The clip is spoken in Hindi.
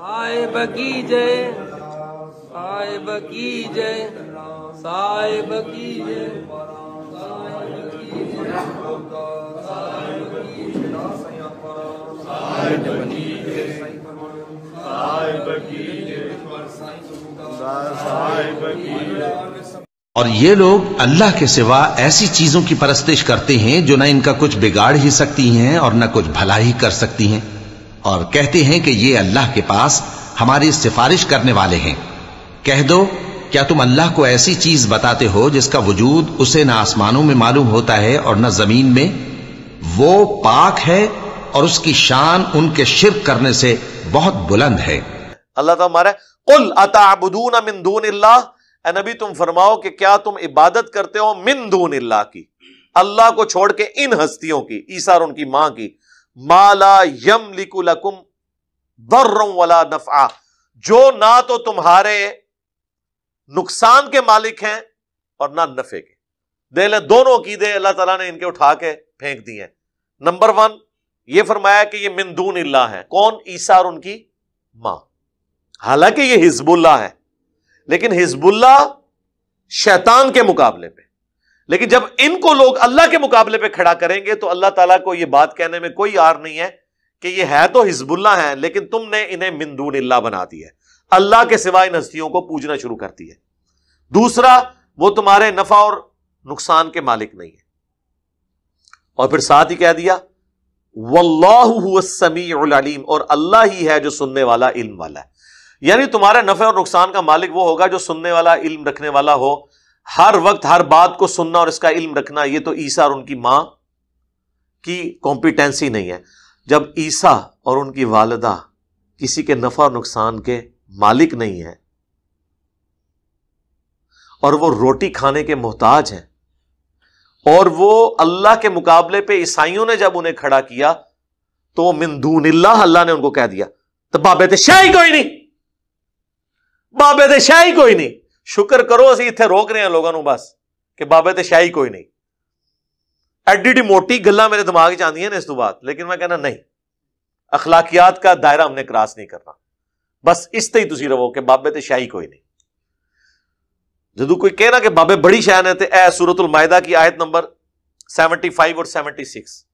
साय बगी जय साहेब बगी जय साहेब बगी जय और ये लोग अल्लाह के सिवा ऐसी चीजों की परस्तिश करते हैं जो ना इनका कुछ बिगाड़ ही सकती हैं और ना कुछ भलाई कर सकती हैं और कहते हैं कि ये अल्लाह के पास हमारी सिफारिश करने वाले हैं कह दो क्या तुम अल्लाह को ऐसी चीज बताते हो जिसका वजूद उसे न आसमानों में मालूम होता है और न जमीन में वो पाक है और उसकी शान उनके शिरक करने से बहुत बुलंद है अल्लाह तो हमारा कुल अताबून नबी तुम फरमाओ कि क्या तुम इबादत करते हो मिन दून की अल्लाह को छोड़ के इन हस्तियों की ईसा और उनकी मां की माला यम लिकुलकुम वाला नफा जो ना तो तुम्हारे नुकसान के मालिक हैं और ना नफे के दे दोनों कीदे अल्लाह तला ने इनके उठा के फेंक दिए नंबर वन ये फरमाया कि ये मिंदून इल्ला है कौन ईसार उनकी मां हालांकि ये हिजबुल्ला है लेकिन हिजबुल्ला शैतान के मुकाबले पे लेकिन जब इनको लोग अल्लाह के मुकाबले पर खड़ा करेंगे तो अल्लाह तला को यह बात कहने में कोई आर नहीं है कि यह है तो हिजबुल्ला है लेकिन तुमने इन्हें मिंदून अल्लाह बना दी है अल्लाह के सिवा इन हस्तियों को पूजना शुरू करती है दूसरा वो तुम्हारे नफा और नुकसान के मालिक नहीं है और फिर साथ ही कह दिया वल्लाहमीम और अल्लाह ही है जो सुनने वाला इल्म वाला है यानी तुम्हारे नफे और नुकसान का मालिक वो होगा जो सुनने वाला इल्म रखने वाला हो हर वक्त हर बात को सुनना और इसका इल्म रखना ये तो ईसा और उनकी मां की कॉम्पिटेंसी नहीं है जब ईसा और उनकी वालदा किसी के नफा और नुकसान के मालिक नहीं है और वो रोटी खाने के मोहताज हैं और वो अल्लाह के मुकाबले पे ईसाइयों ने जब उन्हें खड़ा किया तो वो मिंदून अल्लाह ने उनको कह दिया तो बाबे तो शाही कोई नहीं बाबे तो शाही कोई नहीं ਸ਼ੁਕਰ ਕਰੋ ਅਸੀਂ ਇੱਥੇ ਰੋਕ ਰਹੇ ਹਾਂ ਲੋਕਾਂ ਨੂੰ ਬਸ ਕਿ ਬਾਬੇ ਤੇ ਸ਼ਾਹੀ ਕੋਈ ਨਹੀਂ ਐਡੀ ਡੀ ਮੋਟੀ ਗੱਲਾਂ ਮੇਰੇ ਦਿਮਾਗ 'ਚ ਆਉਂਦੀਆਂ ਨੇ ਇਸ ਤੋਂ ਬਾਅਦ ਲੇਕਿਨ ਮੈਂ ਕਹਿੰਦਾ ਨਹੀਂ ਅਖਲਾਕੀات ਦਾ ਦਾਇਰਾ ਹਮਨੇ ਕਰਾਸ ਨਹੀਂ ਕਰਨਾ ਬਸ ਇਸ ਤੇ ਹੀ ਤੁਸੀਂ ਰਹੋ ਕਿ ਬਾਬੇ ਤੇ ਸ਼ਾਹੀ ਕੋਈ ਨਹੀਂ ਜਦੋਂ ਕੋਈ ਕਹਿ ਨਾ ਕਿ ਬਾਬੇ ਬੜੀ ਸ਼ਾਨ ਹੈ ਤੇ ਇਹ ਸੂਰਤੁਲ ਮਾਇਦਾ ਕੀ ਆਇਤ ਨੰਬਰ 75 और 76